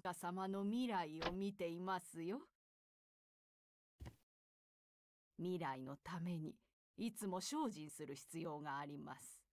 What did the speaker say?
殿下様の未来を見ていますよ。未来のためにいつも精進する必要があります。